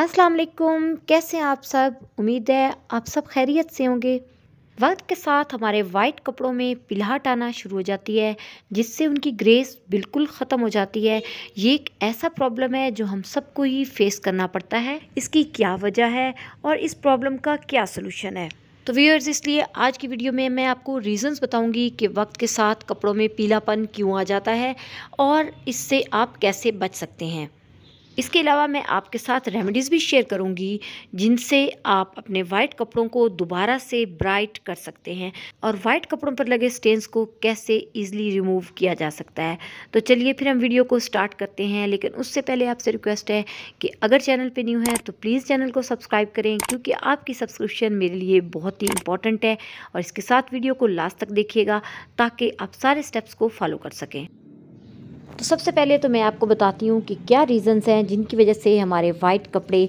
अस्सलाम वालेकुम कैसे हैं आप सब उम्मीद है आप सब खैरियत से होंगे वक्त के साथ हमारे वाइट कपड़ों में पिलाहट आना शुरू हो जाती है जिससे उनकी ग्रेस बिल्कुल ख़त्म हो जाती है ये एक ऐसा प्रॉब्लम है जो हम सबको ही फेस करना पड़ता है इसकी क्या वजह है और इस प्रॉब्लम का क्या सलूशन है तो व्यूअर्स इसलिए आज की वीडियो में मैं आपको रीज़न्स बताऊंगी कि वक्त के साथ कपड़ों में पीलापन क्यों आ जाता है और इससे आप कैसे बच सकते हैं इसके अलावा मैं आपके साथ रेमेडीज़ भी शेयर करूंगी जिनसे आप अपने वाइट कपड़ों को दोबारा से ब्राइट कर सकते हैं और वाइट कपड़ों पर लगे स्टेन्स को कैसे ईजिली रिमूव किया जा सकता है तो चलिए फिर हम वीडियो को स्टार्ट करते हैं लेकिन उससे पहले आपसे रिक्वेस्ट है कि अगर चैनल पर न्यू है तो प्लीज़ चैनल को सब्सक्राइब करें क्योंकि आपकी सब्सक्रिप्शन मेरे लिए बहुत ही इंपॉर्टेंट है और इसके साथ वीडियो को लास्ट तक देखिएगा ताकि आप सारे स्टेप्स को फॉलो कर सकें तो सबसे पहले तो मैं आपको बताती हूँ कि क्या रीज़न्स हैं जिनकी वजह से हमारे वाइट कपड़े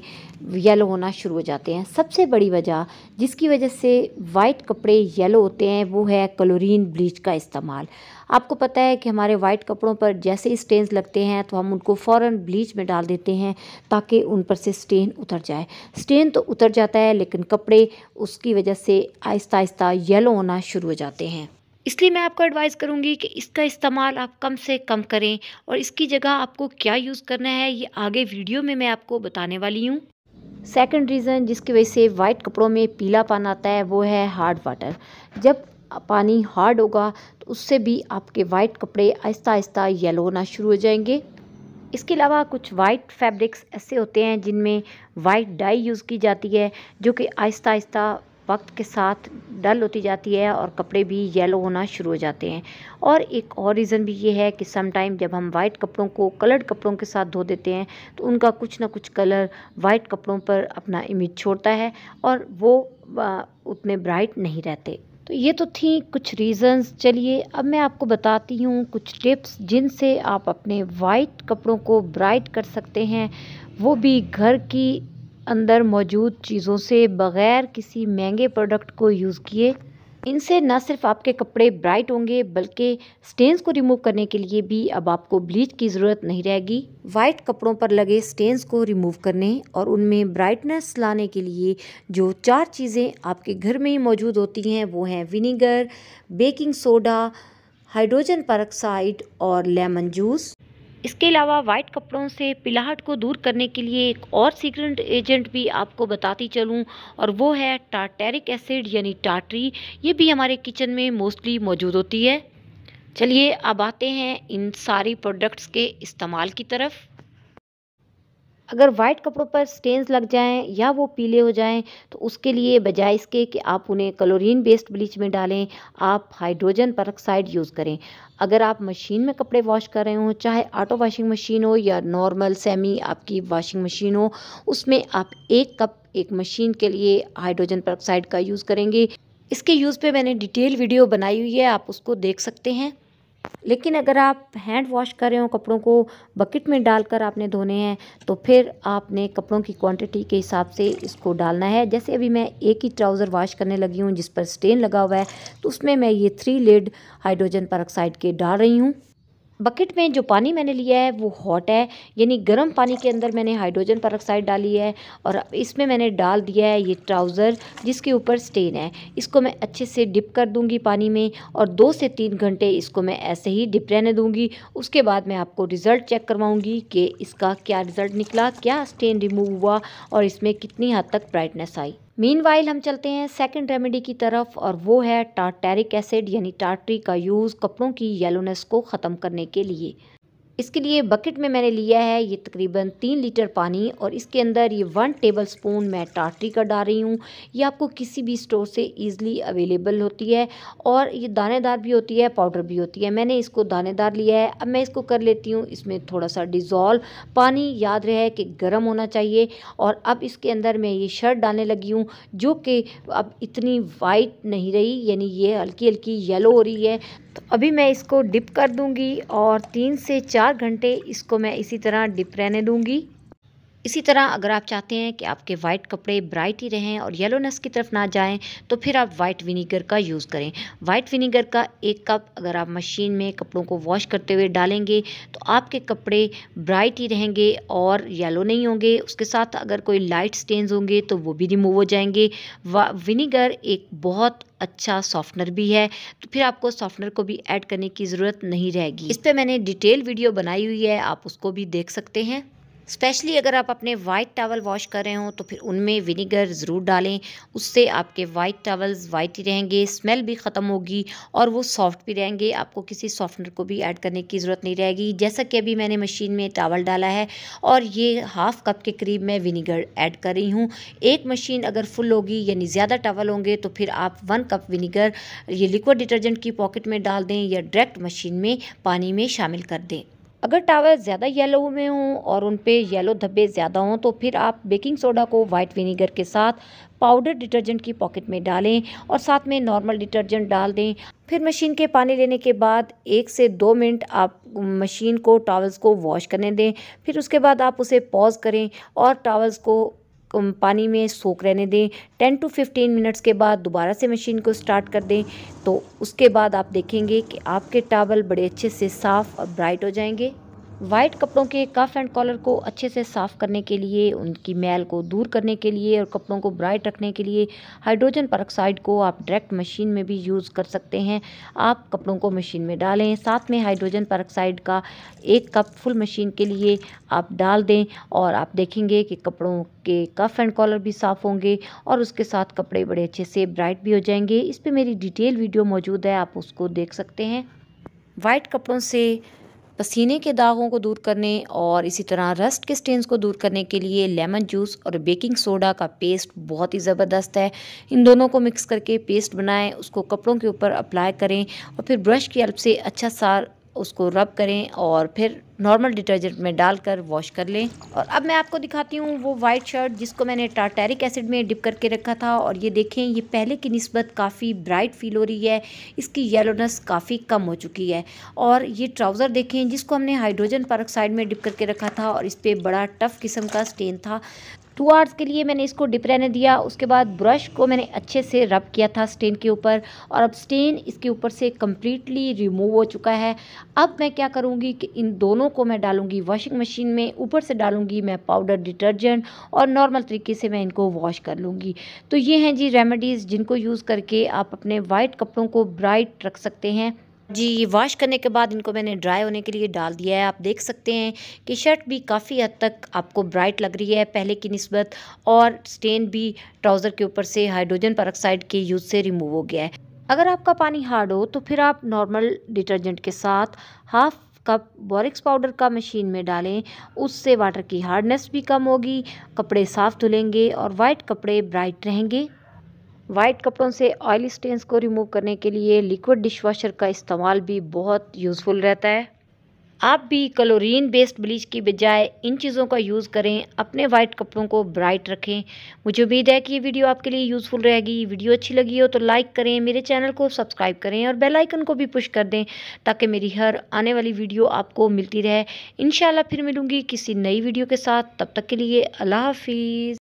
येलो होना शुरू हो जाते हैं सबसे बड़ी वजह जिसकी वजह से वाइट कपड़े येलो होते हैं वो है क्लोरीन ब्लीच का इस्तेमाल आपको पता है कि हमारे वाइट कपड़ों पर जैसे स्टेन्स लगते हैं तो हम उनको फ़ौर ब्लीच में डाल देते हैं ताकि उन पर से स्टेन उतर जाए स्टेन तो उतर जाता है लेकिन कपड़े उसकी वजह से आहिस्ता आहिस्ता येलो होना शुरू हो जाते हैं इसलिए मैं आपको एडवाइस करूँगी कि इसका इस्तेमाल आप कम से कम करें और इसकी जगह आपको क्या यूज़ करना है ये आगे वीडियो में मैं आपको बताने वाली हूँ सेकंड रीज़न जिसकी वजह से वाइट कपड़ों में पीला पान आता है वो है हार्ड वाटर जब पानी हार्ड होगा तो उससे भी आपके वाइट कपड़े आहिस्ता आहिस्ता येलो होना शुरू हो जाएंगे इसके अलावा कुछ वाइट फैब्रिक्स ऐसे होते हैं जिनमें वाइट डाई यूज़ की जाती है जो कि आहिस्ता आहिस्ता वक्त के साथ डल होती जाती है और कपड़े भी येलो होना शुरू हो जाते हैं और एक और रीज़न भी ये है कि समटाइम जब हम वाइट कपड़ों को कलर्ड कपड़ों के साथ धो देते हैं तो उनका कुछ ना कुछ कलर वाइट कपड़ों पर अपना इमेज छोड़ता है और वो उतने ब्राइट नहीं रहते तो ये तो थी कुछ रीज़न्स चलिए अब मैं आपको बताती हूँ कुछ टिप्स जिनसे आप अपने वाइट कपड़ों को ब्राइट कर सकते हैं वो भी घर की अंदर मौजूद चीज़ों से बग़ैर किसी महंगे प्रोडक्ट को यूज़ किए इनसे न सिर्फ आपके कपड़े ब्राइट होंगे बल्कि स्टेन्स को रिमूव करने के लिए भी अब आपको ब्लीच की ज़रूरत नहीं रहेगी वाइट कपड़ों पर लगे स्टेन्स को रिमूव करने और उनमें ब्राइटनेस लाने के लिए जो चार चीज़ें आपके घर में ही मौजूद होती हैं वो हैं vinegar baking soda hydrogen peroxide और लेमन जूस इसके अलावा वाइट कपड़ों से पिलाहट को दूर करने के लिए एक और सीक्रेट एजेंट भी आपको बताती चलूँ और वो है टार्टेरिक एसिड यानी टाटरी ये भी हमारे किचन में मोस्टली मौजूद होती है चलिए अब आते हैं इन सारी प्रोडक्ट्स के इस्तेमाल की तरफ अगर वाइट कपड़ों पर स्टेन्स लग जाएं या वो पीले हो जाएं तो उसके लिए बजाय इसके कि आप उन्हें क्लोरीन बेस्ड ब्लीच में डालें आप हाइड्रोजन परऑक्साइड यूज़ करें अगर आप मशीन में कपड़े वॉश कर रहे हों चाहे ऑटो वॉशिंग मशीन हो या नॉर्मल सेमी आपकी वॉशिंग मशीन हो उसमें आप एक कप एक मशीन के लिए हाइड्रोजन परऑक्साइड का यूज़ करेंगे इसके यूज़ पर मैंने डिटेल वीडियो बनाई हुई है आप उसको देख सकते हैं लेकिन अगर आप हैंड वॉश कर रहे हो कपड़ों को बकेट में डालकर आपने धोने हैं तो फिर आपने कपड़ों की क्वांटिटी के हिसाब से इसको डालना है जैसे अभी मैं एक ही ट्राउज़र वॉश करने लगी हूँ जिस पर स्टेन लगा हुआ है तो उसमें मैं ये थ्री लेड हाइड्रोजन पर ऑक्साइड के डाल रही हूँ बकेट में जो पानी मैंने लिया है वो हॉट है यानी गर्म पानी के अंदर मैंने हाइड्रोजन पर डाली है और इसमें मैंने डाल दिया है ये ट्राउज़र जिसके ऊपर स्टेन है इसको मैं अच्छे से डिप कर दूंगी पानी में और दो से तीन घंटे इसको मैं ऐसे ही डिप रहने दूंगी उसके बाद मैं आपको रिज़ल्ट चेक करवाऊँगी कि इसका क्या रिज़ल्ट निकला क्या स्टेन रिमूव हुआ और इसमें कितनी हद तक ब्राइटनेस आई मीन हम चलते हैं सेकेंड रेमेडी की तरफ और वो है टार्टेरिक एसिड यानी टाटरी का यूज़ कपड़ों की येलोनेस को ख़त्म करने के लिए इसके लिए बकेट में मैंने लिया है ये तकरीबन तीन लीटर पानी और इसके अंदर ये वन टेबल स्पून मैं टाटरी का डाल रही हूँ ये आपको किसी भी स्टोर से ईज़िली अवेलेबल होती है और ये दानेदार भी होती है पाउडर भी होती है मैंने इसको दानेदार लिया है अब मैं इसको कर लेती हूँ इसमें थोड़ा सा डिज़ोल्व पानी याद रहे कि गर्म होना चाहिए और अब इसके अंदर मैं ये शर्ट डालने लगी हूँ जो कि अब इतनी वाइट नहीं रही यानी ये हल्की हल्की येलो हो रही है तो अभी मैं इसको डिप कर दूँगी और तीन से चार चार घंटे इसको मैं इसी तरह डिप रहने दूँगी इसी तरह अगर आप चाहते हैं कि आपके वाइट कपड़े ब्राइट ही रहें और येलोनेस की तरफ ना जाएं तो फिर आप वाइट विनीगर का यूज़ करें वाइट विनीगर का एक कप अगर आप मशीन में कपड़ों को वॉश करते हुए डालेंगे तो आपके कपड़े ब्राइट ही रहेंगे और येलो नहीं होंगे उसके साथ अगर कोई लाइट स्टेन्स होंगे तो वो भी रिमूव हो जाएंगे विनीगर एक बहुत अच्छा सॉफ्टनर भी है तो फिर आपको सॉफ्टनर को भी ऐड करने की ज़रूरत नहीं रहेगी इस पर मैंने डिटेल वीडियो बनाई हुई है आप उसको भी देख सकते हैं स्पेशली अगर आप अपने वाइट टावल वॉश कर रहे हो तो फिर उनमें विनीगर ज़रूर डालें उससे आपके वाइट टावल्स वाइट ही रहेंगे स्मेल भी ख़त्म होगी और वो सॉफ्ट भी रहेंगे आपको किसी सॉफ्टनर को भी ऐड करने की ज़रूरत नहीं रहेगी जैसा कि अभी मैंने मशीन में टावल डाला है और ये हाफ़ कप के करीब मैं विनीगर ऐड कर रही हूँ एक मशीन अगर फुल होगी यानी ज़्यादा टावल होंगे तो फिर आप वन कप विनीगर ये लिक्विड डिटर्जेंट की पॉकेट में डाल दें या डायरेक्ट मशीन में पानी में शामिल कर दें अगर टावर ज़्यादा येलो में हों और उन पे येलो धब्बे ज़्यादा हों तो फिर आप बेकिंग सोडा को वाइट विनीगर के साथ पाउडर डिटर्जेंट की पॉकेट में डालें और साथ में नॉर्मल डिटर्जेंट डाल दें फिर मशीन के पानी लेने के बाद एक से दो मिनट आप मशीन को टावल्स को वॉश करने दें फिर उसके बाद आप उसे पॉज करें और टावल्स को पानी में सोख रहने दें 10 टू 15 मिनट्स के बाद दोबारा से मशीन को स्टार्ट कर दें तो उसके बाद आप देखेंगे कि आपके टावल बड़े अच्छे से साफ़ और ब्राइट हो जाएंगे वाइट कपड़ों के कफ एंड कॉलर को अच्छे से साफ़ करने के लिए उनकी मैल को दूर करने के लिए और कपड़ों को ब्राइट रखने के लिए हाइड्रोजन परऑक्साइड को आप डायरेक्ट मशीन में भी यूज़ कर सकते हैं आप कपड़ों को मशीन में डालें साथ में हाइड्रोजन परऑक्साइड का एक कप फुल मशीन के लिए आप डाल दें और आप देखेंगे कि कपड़ों के कफ एंड कॉलर भी साफ़ होंगे और उसके साथ कपड़े बड़े अच्छे से ब्राइट भी हो जाएंगे इस पर मेरी डिटेल वीडियो मौजूद है आप उसको देख सकते हैं वाइट कपड़ों से पसीने के दागों को दूर करने और इसी तरह रस्ट के स्टेन्स को दूर करने के लिए लेमन जूस और बेकिंग सोडा का पेस्ट बहुत ही ज़बरदस्त है इन दोनों को मिक्स करके पेस्ट बनाएं उसको कपड़ों के ऊपर अप्लाई करें और फिर ब्रश की हेल्प से अच्छा सा उसको रब करें और फिर नॉर्मल डिटर्जेंट में डालकर वॉश कर लें और अब मैं आपको दिखाती हूँ वो वाइट शर्ट जिसको मैंने टार्टेरिक एसिड में डिप करके रखा था और ये देखें ये पहले की नस्बत काफ़ी ब्राइट फील हो रही है इसकी येलोनेस काफ़ी कम हो चुकी है और ये ट्राउज़र देखें जिसको हमने हाइड्रोजन पर में डिप करके रखा था और इस पर बड़ा टफ़ किस्म का स्टेन था टू आवर्स के लिए मैंने इसको डिप रहने दिया उसके बाद ब्रश को मैंने अच्छे से रब किया था स्टेन के ऊपर और अब स्टेन इसके ऊपर से कम्प्लीटली रिमूव हो चुका है अब मैं क्या करूँगी कि इन दोनों को मैं डालूँगी वॉशिंग मशीन में ऊपर से डालूँगी मैं पाउडर डिटर्जेंट और नॉर्मल तरीके से मैं इनको वॉश कर लूँगी तो ये हैं जी रेमेडीज़ जिनको यूज़ करके आप अपने वाइट कपड़ों को ब्राइट रख सकते हैं जी ये वॉश करने के बाद इनको मैंने ड्राई होने के लिए डाल दिया है आप देख सकते हैं कि शर्ट भी काफ़ी हद तक आपको ब्राइट लग रही है पहले की नस्बत और स्टेन भी ट्राउज़र के ऊपर से हाइड्रोजन पर के यूज़ से रिमूव हो गया है अगर आपका पानी हार्ड हो तो फिर आप नॉर्मल डिटर्जेंट के साथ हाफ़ कप बोरिक्स पाउडर का मशीन में डालें उससे वाटर की हार्डनेस भी कम होगी कपड़े साफ़ धुलेंगे और वाइट कपड़े ब्राइट रहेंगे वाइट कपड़ों से ऑयल स्टेंस को रिमूव करने के लिए लिक्विड डिशवाशर का इस्तेमाल भी बहुत यूज़फुल रहता है आप भी क्लोरीन बेस्ड ब्लीच की बजाय इन चीज़ों का यूज़ करें अपने वाइट कपड़ों को ब्राइट रखें मुझे उम्मीद है कि ये वीडियो आपके लिए यूज़फुल रहेगी वीडियो अच्छी लगी हो तो लाइक करें मेरे चैनल को सब्सक्राइब करें और बेल आइकन को भी पुश कर दें ताकि मेरी हर आने वाली वीडियो आपको मिलती रहे इन फिर मिलूँगी किसी नई वीडियो के साथ तब तक के लिए अल्लाह हाफिज़